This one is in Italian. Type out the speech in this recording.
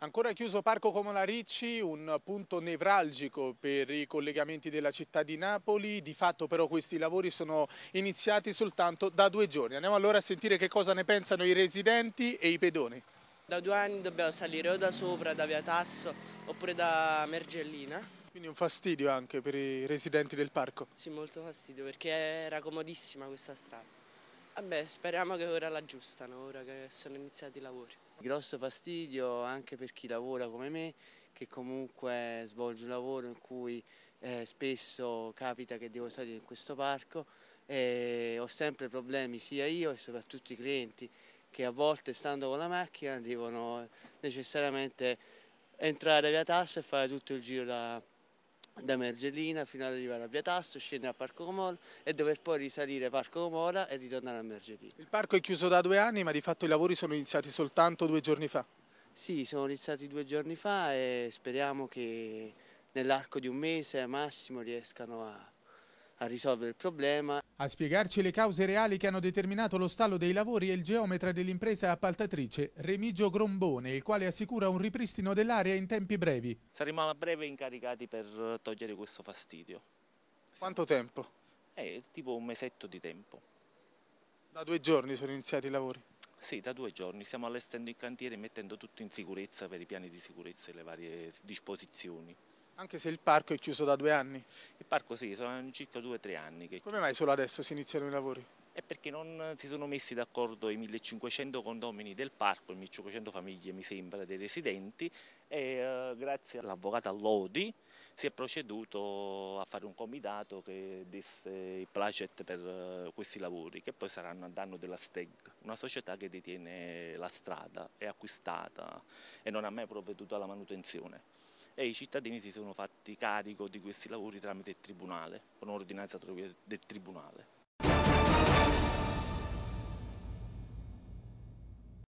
Ancora chiuso Parco Comola Ricci, un punto nevralgico per i collegamenti della città di Napoli, di fatto però questi lavori sono iniziati soltanto da due giorni. Andiamo allora a sentire che cosa ne pensano i residenti e i pedoni. Da due anni dobbiamo salire o da sopra, da Via Tasso oppure da Mergellina. Quindi un fastidio anche per i residenti del parco? Sì, molto fastidio perché era comodissima questa strada. Vabbè, speriamo che ora l'aggiustano, ora che sono iniziati i lavori. Grosso fastidio anche per chi lavora come me, che comunque svolge un lavoro in cui eh, spesso capita che devo salire in questo parco e ho sempre problemi sia io e soprattutto i clienti che a volte stando con la macchina devono necessariamente entrare via tasso e fare tutto il giro da da Mergellina fino ad arrivare a Via Tasto, scendere a Parco Comola e dover poi risalire Parco Comola e ritornare a Mergellina. Il parco è chiuso da due anni ma di fatto i lavori sono iniziati soltanto due giorni fa? Sì, sono iniziati due giorni fa e speriamo che nell'arco di un mese massimo riescano a a risolvere il problema. A spiegarci le cause reali che hanno determinato lo stallo dei lavori è il geometra dell'impresa appaltatrice Remigio Grombone, il quale assicura un ripristino dell'area in tempi brevi. Saremo a breve incaricati per eh, togliere questo fastidio. Quanto tempo? Eh, tipo un mesetto di tempo. Da due giorni sono iniziati i lavori? Sì, da due giorni. Stiamo allestendo il cantiere mettendo tutto in sicurezza per i piani di sicurezza e le varie disposizioni. Anche se il parco è chiuso da due anni? Il parco sì, sono circa due o tre anni. Che... Come mai solo adesso si iniziano i lavori? è perché non si sono messi d'accordo i 1500 condomini del parco, i 1500 famiglie mi sembra dei residenti e uh, grazie all'avvocata Lodi si è proceduto a fare un comitato che desse il placet per uh, questi lavori che poi saranno a danno della Steg, una società che detiene la strada, è acquistata e non ha mai provveduto alla manutenzione e i cittadini si sono fatti carico di questi lavori tramite il Tribunale, con un'ordinanza del Tribunale.